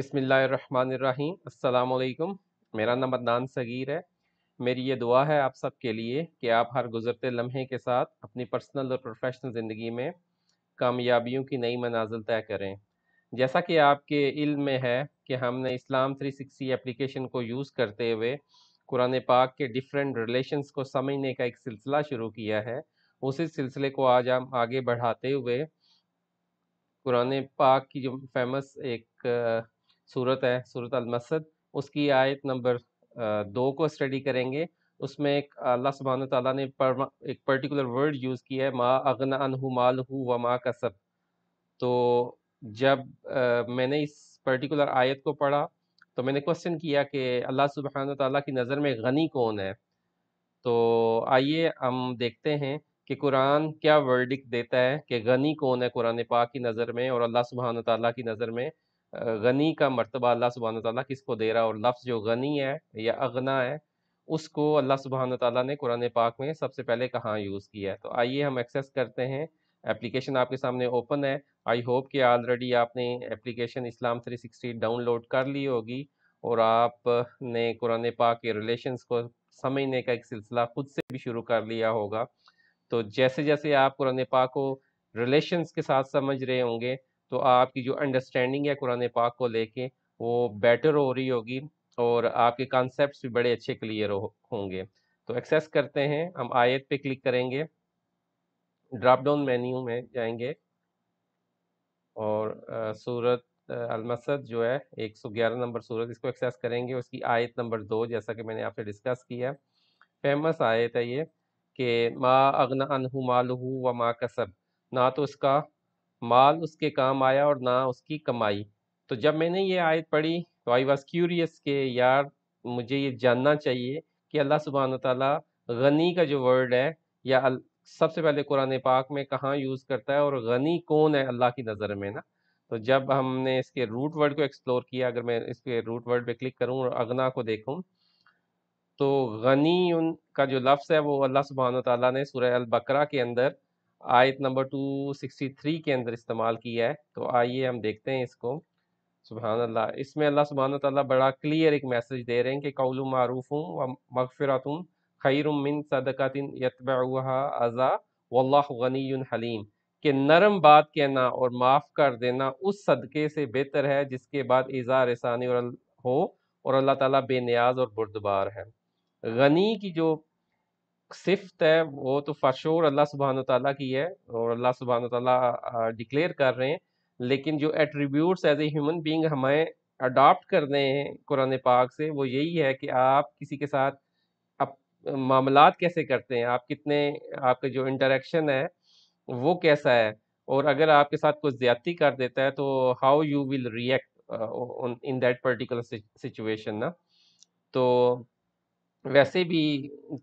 अस्सलाम वालेकुम मेरा नाम अदनान सगीर है मेरी ये दुआ है आप सब के लिए कि आप हर गुजरते लम्हे के साथ अपनी पर्सनल और प्रोफेशनल ज़िंदगी में कामयाबियों की नई मनाजिल तय करें जैसा कि आपके इल्म में है कि हमने इस्लाम 360 एप्लीकेशन को यूज़ करते हुए कुरान पाक के डिफरेंट रिलेशंस को समझने का एक सिलसिला शुरू किया है उसी सिलसिले को आज हम आगे बढ़ाते हुए कुरान पाक की जो फेमस एक सूरत है सूरत अलमसद उसकी आयत नंबर दो को स्टडी करेंगे उसमें एक अल्लाह सुबहान तला ने पर, एक पर्टिकुलर वर्ड यूज़ किया है माँ अगना अनहू माल हु व माँ कसब तो जब आ, मैंने इस पर्टिकुलर आयत को पढ़ा तो मैंने क्वेश्चन किया कि अल्लाह सुबहान तला की नज़र में गनी कौन है तो आइए हम देखते हैं कि कुरान क्या वर्डिक देता है कि गनी कौन है कुरान पाक की नज़र में और अल्लाह सुबहान तला की नज़र में गनी का मरतबा अल्लाह सुबहान किस को दे रहा है और लफ्ज़ जो गनी है या अगना है उसको अल्लाह सुबहान तला ने कुरान पाक में सबसे पहले कहाँ यूज़ किया है तो आइए हम एक्सेस करते हैं एप्लीकेशन आपके सामने ओपन है आई होप कि ऑलरेडी आपने एप्लीकेशन इस्लाम 360 डाउनलोड कर ली होगी और आपने कुरान पाक के रिलेशंस को समझने का एक सिलसिला खुद से भी शुरू कर लिया होगा तो जैसे जैसे आप कुरान पाक को रिलेशंस के साथ समझ रहे होंगे तो आपकी जो अंडरस्टैंडिंग है कुरान पाक को लेके वो बेटर हो रही होगी और आपके कॉन्सेप्ट भी बड़े अच्छे क्लियर होंगे तो एक्सेस करते हैं हम आयत पे क्लिक करेंगे ड्रॉप डाउन मेन्यू में जाएंगे और सूरत अलमसद जो है 111 नंबर सूरत इसको एक्सेस करेंगे उसकी आयत नंबर दो जैसा कि मैंने आपसे डिस्कस किया फेमस आयत है ये कि माँ अगना अनहू मालहू व माँ कसब ना तो इसका माल उसके काम आया और ना उसकी कमाई तो जब मैंने ये आयत पढ़ी तो आई वॉज क्यूरियस के यार मुझे ये जानना चाहिए कि अल्लाह सुबहान ताला गनी का जो वर्ड है या सबसे पहले कुरान पाक में कहाँ यूज़ करता है और गनी कौन है अल्लाह की नज़र में ना तो जब हमने इसके रूट वर्ड को एक्सप्लोर किया अगर मैं इसके रूट वर्ड पे क्लिक करूँ और अगना को देखूँ तो गनी उन का जो लफ्ज़ है वो अल्लाह सुबहान ताली ने सूर्य अल बकरा के अंदर आयत नंबर 263 के अंदर इस्तेमाल किया है तो आइए हम देखते हैं इसको सुबहान अल्लाह इसमें अल्लाह सुबहान तला बड़ा क्लियर एक मैसेज दे रहे हैं कि कौल मरूफ़ व मगफ़रातुम खैरुम मिन सदकिन यतबा अज़ा वल्लागनी हलीम के नरम बात कहना और माफ़ कर देना उस सदक़े से बेहतर है जिसके बाद इज़ा रसानी और हो और अल्लाह ताला बेनियाज और बुरदबार है गनी की जो सिफ्त है वो तो फशोर अल्लाह सुबहान तला की है और अल्लाह सुबहान तला डिक्लेयर कर रहे हैं लेकिन जो attributes as a human being हमें कर करने हैं कुरान पाक से वो यही है कि आप किसी के साथ आप मामला कैसे करते हैं आप कितने आपका जो इंटरेक्शन है वो कैसा है और अगर आपके साथ कुछ ज़्यादती कर देता है तो how you will react in that particular situation ना तो वैसे भी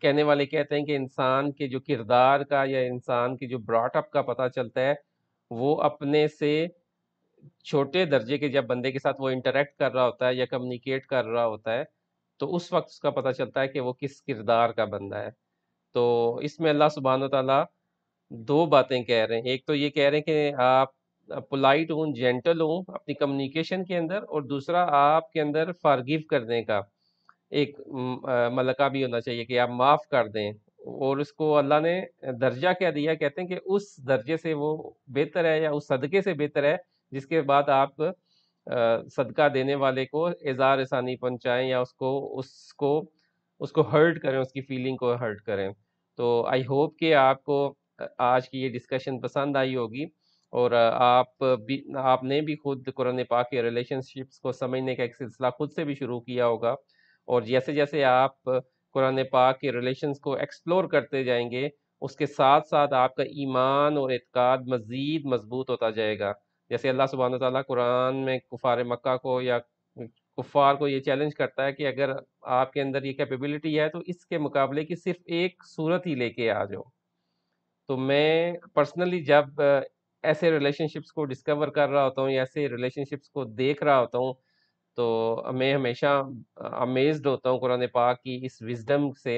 कहने वाले कहते हैं कि इंसान के जो किरदार का या इंसान के जो ब्रॉटअप का पता चलता है वो अपने से छोटे दर्जे के जब बंदे के साथ वो इंटरेक्ट कर रहा होता है या कम्युनिकेट कर रहा होता है तो उस वक्त उसका पता चलता है कि वो किस किरदार का बंदा है तो इसमें अल्लाह सुबहान तला दो बातें कह रहे हैं एक तो ये कह रहे हैं कि आप पोलाइट हूँ जेंटल हूँ अपनी कम्युनिकेशन के अंदर और दूसरा आपके अंदर फारगिव करने का एक मलका भी होना चाहिए कि आप माफ़ कर दें और उसको अल्लाह ने दर्जा क्या दिया कहते हैं कि उस दर्जे से वो बेहतर है या उस सदक़े से बेहतर है जिसके बाद आप सदका देने वाले को इजार आसानी पहुँचाएँ या उसको उसको उसको हर्ट करें उसकी फीलिंग को हर्ट करें तो आई होप कि आपको आज की ये डिस्कशन पसंद आई होगी और आप भी आपने भी खुद कुरान पाक के रिलेशनशिप्स को समझने का एक सिलसिला खुद से भी शुरू किया होगा और जैसे जैसे आप कुरान पाक के रिलेशंस को एक्सप्लोर करते जाएंगे उसके साथ साथ आपका ईमान और इतकाद मज़ीद मजबूत होता जाएगा जैसे अल्लाह सुबहान ताली कुरान में कुफार मक्का को या कुफार को ये चैलेंज करता है कि अगर आपके अंदर ये कैपेबिलिटी है तो इसके मुकाबले की सिर्फ एक सूरत ही लेके आ जाओ तो मैं पर्सनली जब ऐसे रिलेशनशिप्स को डिस्कवर कर रहा होता हूँ या ऐसे रिलेशनशिप्स को देख रहा होता हूँ तो मैं हमेशा अमेज होता हूँ कुरान पाक की इस विजडम से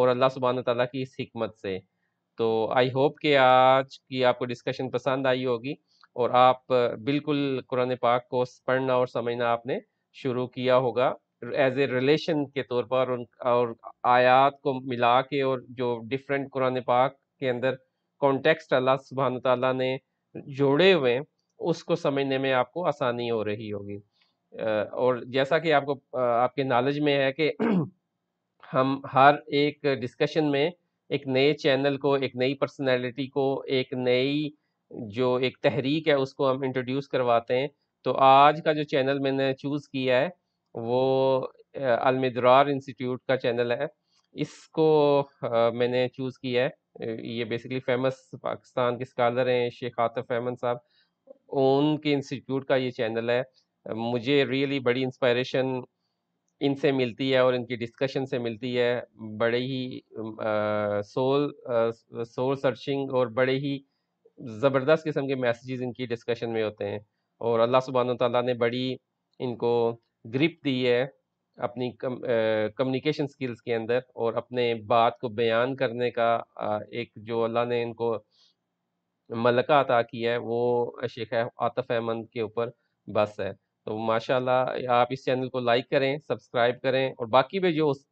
और अल्लाह सुबहान तला की इस हमत से तो आई होप कि आज की आपको डिस्कशन पसंद आई होगी और आप बिल्कुल कुरान पाक को पढ़ना और समझना आपने शुरू किया होगा एज ए रिलेशन के तौर पर उन और आयात को मिला के और जो डिफरेंट कुरान पाक के अंदर कॉन्टेक्स्ट अल्लाह सुबहान तला ने जोड़े हुए उसको समझने में आपको आसानी हो रही होगी और जैसा कि आपको आपके नॉलेज में है कि हम हर एक डिस्कशन में एक नए चैनल को एक नई पर्सनैलिटी को एक नई जो एक तहरीक है उसको हम इंट्रोड्यूस करवाते हैं तो आज का जो चैनल मैंने चूज़ किया है वो अलमदरार इंस्टीट्यूट का चैनल है इसको मैंने चूज़ किया है ये बेसिकली फेमस पाकिस्तान के स्कॉलर हैं शेख आतफ अहमद साहब उनके इंस्टीट्यूट का ये चैनल है मुझे रियली बड़ी इंस्पायरेशन इनसे मिलती है और इनकी डिस्कशन से मिलती है बड़े ही सोल सोल सर्चिंग और बड़े ही ज़बरदस्त किस्म के मैसेजेस इनकी डिस्कशन में होते हैं और अल्लाह सुबहान तला ने बड़ी इनको ग्रिप दी है अपनी कम्युनिकेशन स्किल्स के अंदर और अपने बात को बयान करने का एक जो अल्लाह ने इनको मलका अता किया है वो शेख आतफ़ अहमद के ऊपर बस है तो माशाल्लाह आप इस चैनल को लाइक करें सब्सक्राइब करें और बाकी भी जो उस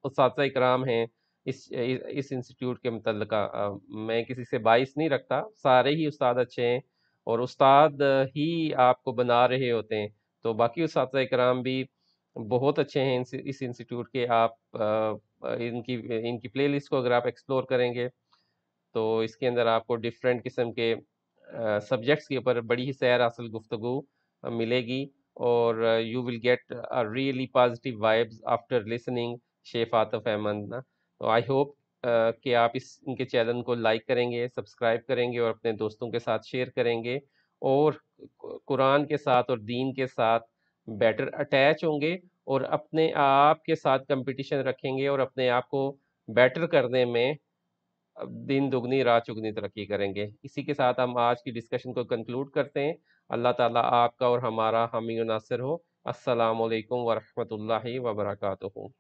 कराम हैं इस इस इंस्टीट्यूट के मतलब मैं किसी से बाइस नहीं रखता सारे ही उस्ताद अच्छे हैं और उस्ताद ही आपको बना रहे होते हैं तो बाकी उस कराम भी बहुत अच्छे हैं इस इंस्टीट्यूट के आप इनकी इनकी प्लेलिस्ट को अगर आप एक्सप्लोर करेंगे तो इसके अंदर आपको डिफरेंट किस्म के सब्जेक्ट्स के ऊपर बड़ी ही सैर असल गुफ्तु मिलेगी और you will get get really positive vibes after listening listening शेफ आतफ अहमद ना तो आई होप uh, कि आप इस इनके चैनल को लाइक करेंगे सब्सक्राइब करेंगे और अपने दोस्तों के साथ शेयर करेंगे और कुरान के साथ और दीन के साथ बेटर अटैच होंगे और अपने आप के साथ कंपटीशन रखेंगे और अपने आप को बेटर करने में दिन दुगनी रात चुगनी तरक्की करेंगे इसी के साथ हम आज की डिस्कशन को कंक्लूड करते हैं अल्लाह ताला आपका और हमारा हामी नासिर हो असलकम वरहमल वबरकू